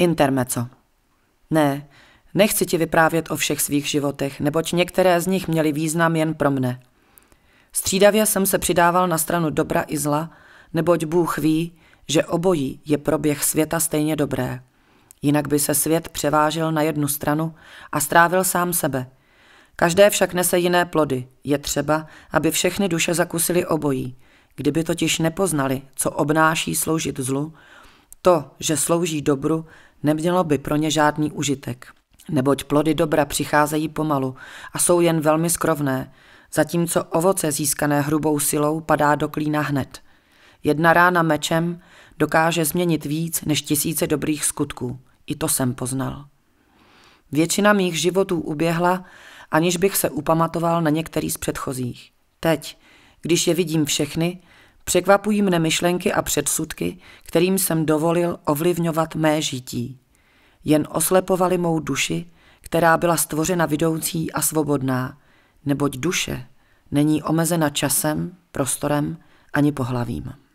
Intermeco. Ne, nechci ti vyprávět o všech svých životech, neboť některé z nich měly význam jen pro mne. Střídavě jsem se přidával na stranu dobra i zla, neboť Bůh ví, že obojí je proběh světa stejně dobré. Jinak by se svět převážel na jednu stranu a strávil sám sebe. Každé však nese jiné plody. Je třeba, aby všechny duše zakusily obojí. Kdyby totiž nepoznali, co obnáší sloužit zlu, to, že slouží dobru, Nemělo by pro ně žádný užitek, neboť plody dobra přicházejí pomalu a jsou jen velmi skrovné, zatímco ovoce získané hrubou silou padá do klína hned. Jedna rána mečem dokáže změnit víc než tisíce dobrých skutků. I to jsem poznal. Většina mých životů uběhla, aniž bych se upamatoval na některý z předchozích. Teď, když je vidím všechny, Překvapují mne myšlenky a předsudky, kterým jsem dovolil ovlivňovat mé žití. Jen oslepovali mou duši, která byla stvořena vidoucí a svobodná, neboť duše není omezena časem, prostorem ani pohlavím.